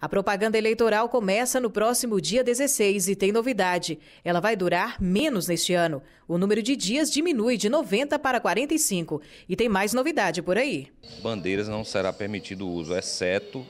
A propaganda eleitoral começa no próximo dia 16 e tem novidade. Ela vai durar menos neste ano. O número de dias diminui de 90 para 45. E tem mais novidade por aí. Bandeiras não será permitido o uso, exceto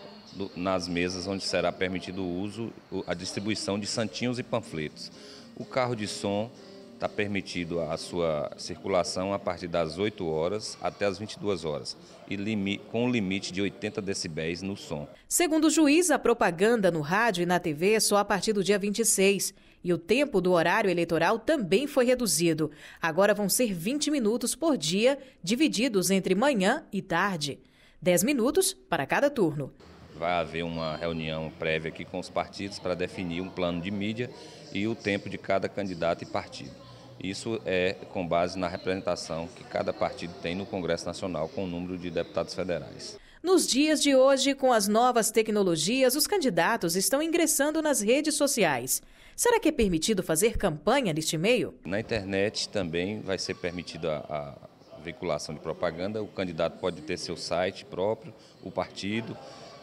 nas mesas onde será permitido o uso, a distribuição de santinhos e panfletos. O carro de som está permitido a sua circulação a partir das 8 horas até as 22 horas e com um limite de 80 decibéis no som. Segundo o juiz, a propaganda no rádio e na TV é só a partir do dia 26 e o tempo do horário eleitoral também foi reduzido. Agora vão ser 20 minutos por dia, divididos entre manhã e tarde. 10 minutos para cada turno. Vai haver uma reunião prévia aqui com os partidos para definir um plano de mídia e o tempo de cada candidato e partido. Isso é com base na representação que cada partido tem no Congresso Nacional com o número de deputados federais. Nos dias de hoje, com as novas tecnologias, os candidatos estão ingressando nas redes sociais. Será que é permitido fazer campanha neste meio? Na internet também vai ser permitida a, veiculação de propaganda. O candidato pode ter seu site próprio, o partido,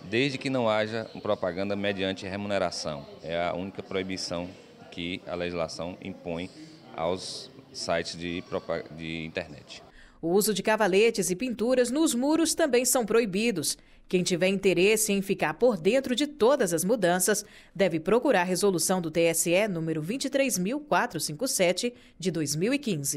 desde que não haja propaganda mediante remuneração. É a única proibição que a legislação impõe aos sites de, de internet. O uso de cavaletes e pinturas nos muros também são proibidos. Quem tiver interesse em ficar por dentro de todas as mudanças deve procurar a resolução do TSE número 23457 de 2015.